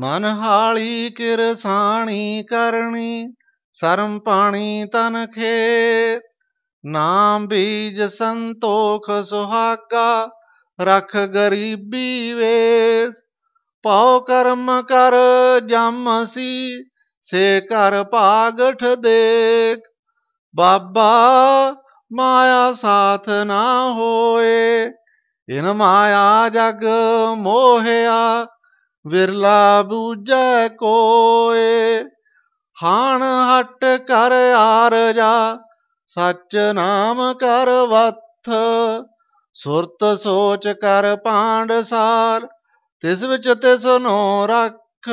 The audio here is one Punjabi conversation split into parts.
ਮਨ ਹਾਲੀ ਕਿਰਸਾਣੀ ਕਰਨੀ ਸਰਮ ਪਾਣੀ ਤਨ ਖੇਤ ਨਾਮ ਬੀਜ ਸੰਤੋਖ ਸੁਹਾਗਾ ਰਖ ਗਰੀਬੀ ਵੇਸ ਪਾਉ ਕਰਮ ਕਰ ਜਮਸੀ ਸੇ ਕਰ ਪਾਗਠ ਦੇਖ ਬਾਬਾ ਮਾਇਆ ਸਾਥ ਨਾ ਹੋਏ ਇਨ ਮਾਇਆ ਜਗ ਮੋਹਿਆ ਵਿਰਲਾ ਬੂਜੈ ਕੋਏ ਹਾਣ ਹਟ ਕਰ ਆਰ ਜਾ ਸੱਚ ਨਾਮ ਕਰ ਵਥ ਸੁਰਤ ਸੋਚ ਕਰ ਪਾਂਡਸਾਰ ਤਿਸ ਵਿੱਚ ਤਿਸ ਨੂੰ ਰੱਖ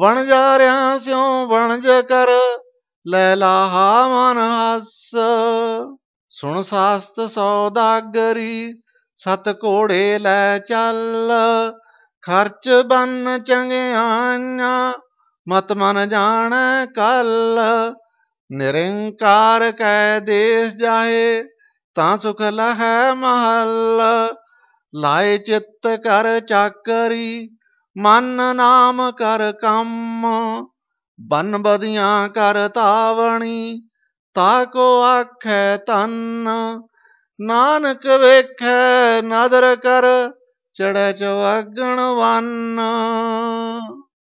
ਵਣ ਜਾ ਰਿਆ ਸਿਉ ਵਣਜ ਕਰ ਲੈ ਲਾਹਾ ਮਨ ਹੱਸ ਸੁਣ ਸਾਸਤ ਸੌਦਾਗਰੀ ਸਤ ਕੋੜੇ ਲੈ ਚੱਲ ਖਰਚ ਬਨ ਚੰਗਿਆਈਆਂ ਮਤ ਮਨ ਜਾਣੈ ਕਲ ਨਿਰੰਕਾਰ ਕੈ ਦੇਸ ਜਾਏ ਤਾਂ ਸੁਖ ਲਹੈ ਮਹਲ ਲਾਏ ਚਿੱਤ ਕਰ ਚਾਕਰੀ ਮਨ ਨਾਮ ਕਰ ਕੰਮ ਬਨ ਬਦੀਆਂ ਕਰ ਤਾਵਣੀ ਤਾ ਕੋ ਆਖੈ ਤਨ ਨਾਨਕ ਵੇਖੈ ਨਦਰ ਕਰ ચડે છો અગણવાન